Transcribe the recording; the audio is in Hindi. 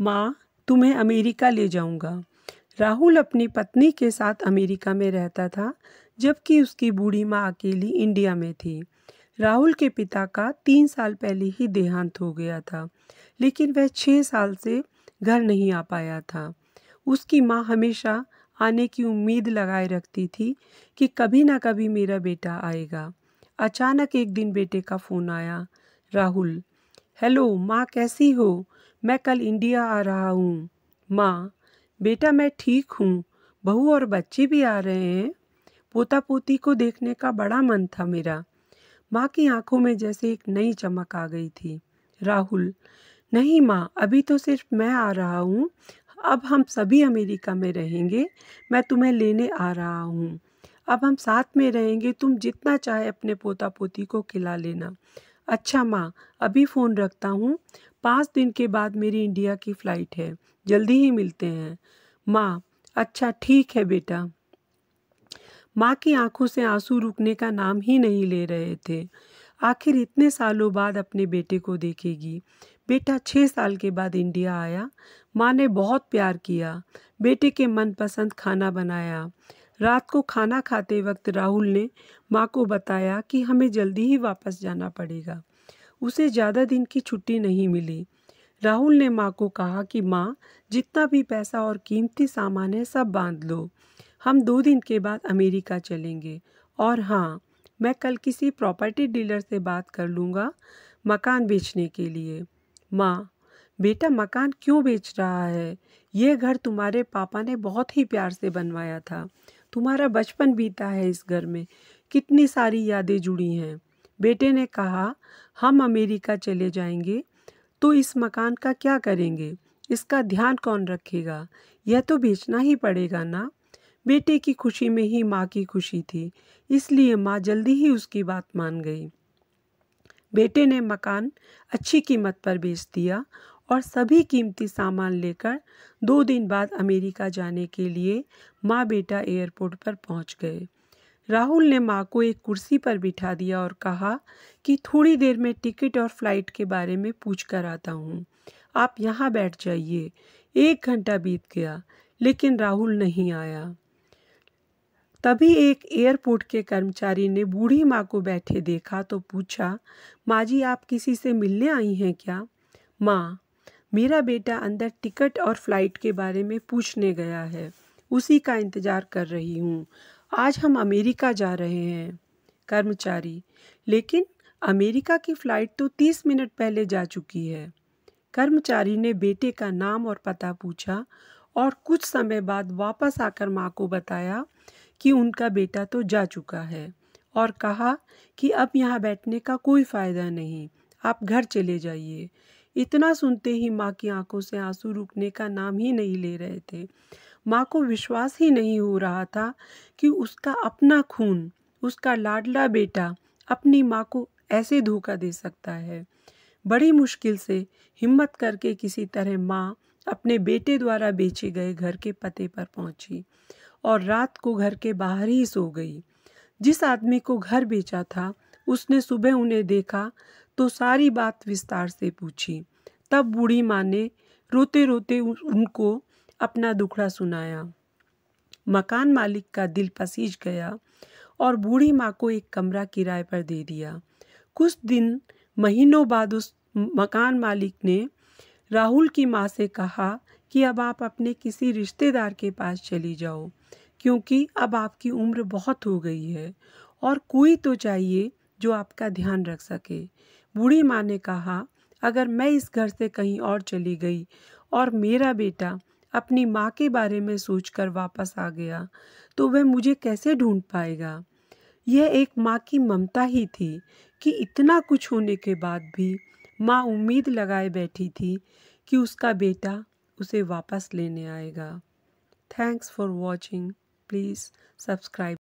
माँ तुम्हें अमेरिका ले जाऊँगा राहुल अपनी पत्नी के साथ अमेरिका में रहता था जबकि उसकी बूढ़ी माँ अकेली इंडिया में थी राहुल के पिता का तीन साल पहले ही देहांत हो गया था लेकिन वह छः साल से घर नहीं आ पाया था उसकी माँ हमेशा आने की उम्मीद लगाए रखती थी कि कभी ना कभी मेरा बेटा आएगा अचानक एक दिन बेटे का फ़ोन आया राहुल हेलो माँ कैसी हो मैं कल इंडिया आ रहा हूँ माँ बेटा मैं ठीक हूँ बहू और बच्चे भी आ रहे हैं पोता पोती को देखने का बड़ा मन था मेरा माँ की आंखों में जैसे एक नई चमक आ गई थी राहुल नहीं माँ अभी तो सिर्फ मैं आ रहा हूँ अब हम सभी अमेरिका में रहेंगे मैं तुम्हें लेने आ रहा हूँ अब हम साथ में रहेंगे तुम जितना चाहे अपने पोता पोती को खिला लेना अच्छा माँ अभी फ़ोन रखता हूँ पाँच दिन के बाद मेरी इंडिया की फ़्लाइट है जल्दी ही मिलते हैं माँ अच्छा ठीक है बेटा माँ की आंखों से आंसू रुकने का नाम ही नहीं ले रहे थे आखिर इतने सालों बाद अपने बेटे को देखेगी बेटा छः साल के बाद इंडिया आया माँ ने बहुत प्यार किया बेटे के मनपसंद खाना बनाया रात को खाना खाते वक्त राहुल ने माँ को बताया कि हमें जल्दी ही वापस जाना पड़ेगा उसे ज़्यादा दिन की छुट्टी नहीं मिली राहुल ने माँ को कहा कि माँ जितना भी पैसा और कीमती सामान है सब बांध लो हम दो दिन के बाद अमेरिका चलेंगे और हाँ मैं कल किसी प्रॉपर्टी डीलर से बात कर लूँगा मकान बेचने के लिए माँ बेटा मकान क्यों बेच रहा है यह घर तुम्हारे पापा ने बहुत ही प्यार से बनवाया था तुम्हारा बचपन बीता है इस घर में कितनी सारी यादें जुड़ी हैं बेटे ने कहा हम अमेरिका चले जाएंगे तो इस मकान का क्या करेंगे इसका ध्यान कौन रखेगा यह तो बेचना ही पड़ेगा ना बेटे की खुशी में ही माँ की खुशी थी इसलिए माँ जल्दी ही उसकी बात मान गई बेटे ने मकान अच्छी कीमत पर बेच दिया और सभी कीमती सामान लेकर दो दिन बाद अमेरिका जाने के लिए माँ बेटा एयरपोर्ट पर पहुँच गए राहुल ने माँ को एक कुर्सी पर बिठा दिया और कहा कि थोड़ी देर में टिकट और फ्लाइट के बारे में पूछ कर आता हूँ आप यहाँ बैठ जाइए एक घंटा बीत गया लेकिन राहुल नहीं आया तभी एक एयरपोर्ट के कर्मचारी ने बूढ़ी माँ को बैठे देखा तो पूछा माँ जी आप किसी से मिलने आई हैं क्या माँ मेरा बेटा अंदर टिकट और फ्लाइट के बारे में पूछने गया है उसी का इंतज़ार कर रही हूँ आज हम अमेरिका जा रहे हैं कर्मचारी लेकिन अमेरिका की फ़्लाइट तो तीस मिनट पहले जा चुकी है कर्मचारी ने बेटे का नाम और पता पूछा और कुछ समय बाद वापस आकर माँ को बताया कि उनका बेटा तो जा चुका है और कहा कि अब यहाँ बैठने का कोई फ़ायदा नहीं आप घर चले जाइए इतना सुनते ही माँ की आंखों से आंसू रुकने का नाम ही नहीं ले रहे थे माँ को विश्वास ही नहीं हो रहा था कि उसका अपना खून उसका लाडला बेटा अपनी माँ को ऐसे धोखा दे सकता है बड़ी मुश्किल से हिम्मत करके किसी तरह माँ अपने बेटे द्वारा बेचे गए घर के पते पर पहुंची और रात को घर के बाहर ही सो गई जिस आदमी को घर बेचा था उसने सुबह उन्हें देखा तो सारी बात विस्तार से पूछी तब बूढ़ी माँ ने रोते रोते उनको अपना दुखड़ा सुनाया मकान मालिक का दिल पसीज गया और बूढ़ी माँ को एक कमरा किराए पर दे दिया कुछ दिन महीनों बाद उस मकान मालिक ने राहुल की माँ से कहा कि अब आप अपने किसी रिश्तेदार के पास चली जाओ क्योंकि अब आपकी उम्र बहुत हो गई है और कोई तो चाहिए जो आपका ध्यान रख सके बूढ़ी माँ ने कहा अगर मैं इस घर से कहीं और चली गई और मेरा बेटा अपनी माँ के बारे में सोचकर वापस आ गया तो वह मुझे कैसे ढूंढ पाएगा यह एक माँ की ममता ही थी कि इतना कुछ होने के बाद भी माँ उम्मीद लगाए बैठी थी कि उसका बेटा उसे वापस लेने आएगा thanks for watching please subscribe